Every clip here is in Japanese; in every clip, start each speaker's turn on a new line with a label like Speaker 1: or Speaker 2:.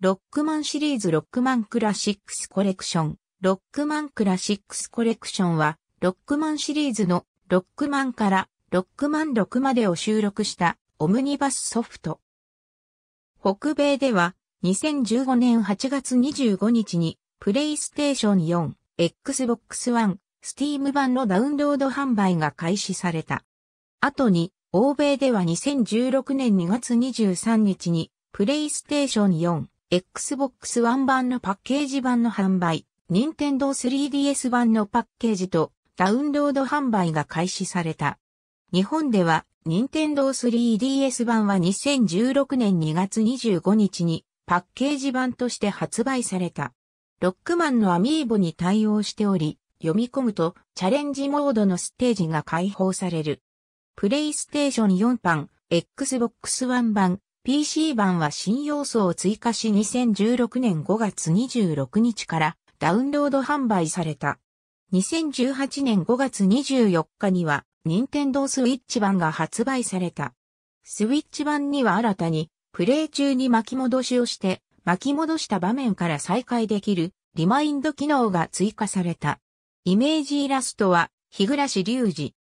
Speaker 1: ロックマンシリーズロックマンクラシックスコレクション。ロックマンクラシック
Speaker 2: スコレクションは、ロックマンシリーズのロックマンからロックマン6までを収録したオムニバスソフト。北米では2015年8月25日にプレイステーション4、Xbox One、Steam 版のダウンロード販売が開始された。後に欧米では2016年2月23日にプレイステーション4、Xbox One 版のパッケージ版の販売、Nintendo 3DS 版のパッケージとダウンロード販売が開始された。日本では、Nintendo 3DS 版は2016年2月25日にパッケージ版として発売された。ロックマンのアミーボに対応しており、読み込むとチャレンジモードのステージが開放される。プレイステーション4版、Xbox One 版、PC 版は新要素を追加し2016年5月26日からダウンロード販売された。2018年5月24日には、任天堂スイッチ版が発売された。スイッチ版には新たに、プレイ中に巻き戻しをして、巻き戻した場面から再開できる、リマインド機能が追加された。イメージイラストは、日暮隆二。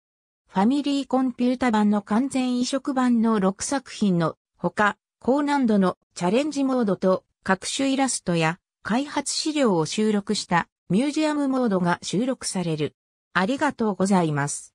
Speaker 2: ファミリーコンピュータ版の完全移植版の6作品の他、高難度のチャレンジモードと各種イラストや開発資料を収録したミュージアムモードが収録
Speaker 1: される。ありがとうございます。